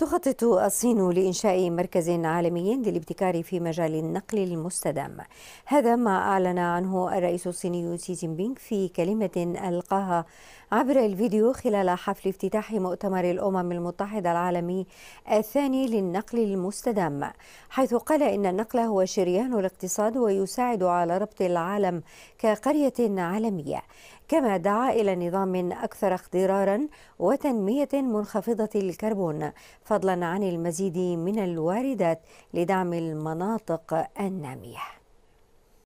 تخطط الصين لإنشاء مركز عالمي للابتكار في مجال النقل المستدام هذا ما أعلن عنه الرئيس الصيني سي جين بينغ في كلمة ألقاها عبر الفيديو خلال حفل افتتاح مؤتمر الأمم المتحدة العالمي الثاني للنقل المستدام حيث قال إن النقل هو شريان الاقتصاد ويساعد على ربط العالم كقرية عالمية كما دعا إلى نظام أكثر اخضرارا وتنمية منخفضة الكربون فضلا عن المزيد من الواردات لدعم المناطق الناميه